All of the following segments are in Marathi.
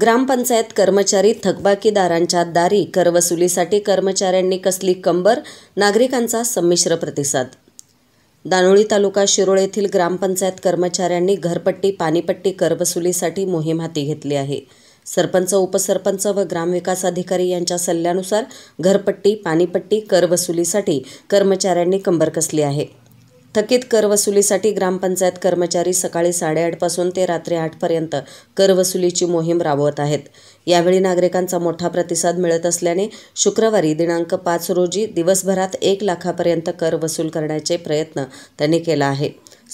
ग्रामपंचायत कर्मचारी थकबाकीदारांच्या दारी करवसुलीसाठी कर्मचाऱ्यांनी कसली कंबर नागरिकांचा संमिश्र प्रतिसाद दानोळी तालुका शिरोळ येथील ग्रामपंचायत कर्मचाऱ्यांनी घरपट्टी पाणीपट्टी करवसुलीसाठी मोहीम हाती घेतली आहे सरपंच उपसरपंच व ग्रामविकास अधिकारी यांच्या सल्ल्यानुसार घरपट्टी पाणीपट्टी करवसुलीसाठी कर्मचाऱ्यांनी कंबर कसली आहे थकीत करवसुलीसाठी ग्रामपंचायत कर्मचारी सकाळी साडेआठपासून ते रात्री आठपर्यंत करवसुलीची मोहीम राबवत आहेत यावेळी नागरिकांचा मोठा प्रतिसाद मिळत असल्याने शुक्रवारी दिनांक पाच रोजी दिवसभरात एक लाखापर्यंत कर वसूल करण्याचे प्रयत्न त्यांनी केला आहे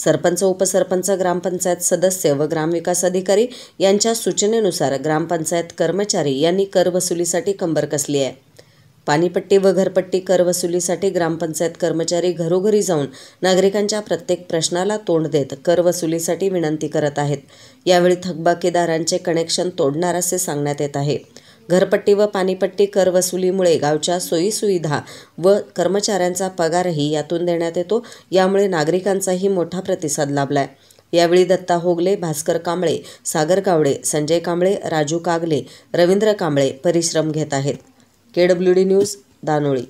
सरपंच उपसरपंच ग्रामपंचायत सदस्य व ग्रामविकास अधिकारी यांच्या सूचनेनुसार ग्रामपंचायत कर्मचारी यांनी करवसुलीसाठी कंबर कसली आहे पाणीपट्टी व घरपट्टी कर वसुलीसाठी ग्रामपंचायत कर्मचारी घरोघरी जाऊन नागरिकांच्या प्रत्येक प्रश्नाला तोंड देत कर वसुलीसाठी विनंती करत आहेत यावेळी थकबाकीदारांचे कनेक्शन तोडणार असे सांगण्यात येत आहे घरपट्टी व पाणीपट्टी वसुलीमुळे गावच्या सोयीसुविधा व कर्मचाऱ्यांचा पगारही यातून देण्यात येतो यामुळे नागरिकांचाही मोठा प्रतिसाद लाभलाय यावेळी दत्ता होगले भास्कर कांबळे सागर कावळे संजय कांबळे राजू कागले रवींद्र कांबळे परिश्रम घेत आहेत के डब्ल्यू डी न्यूज दानोळी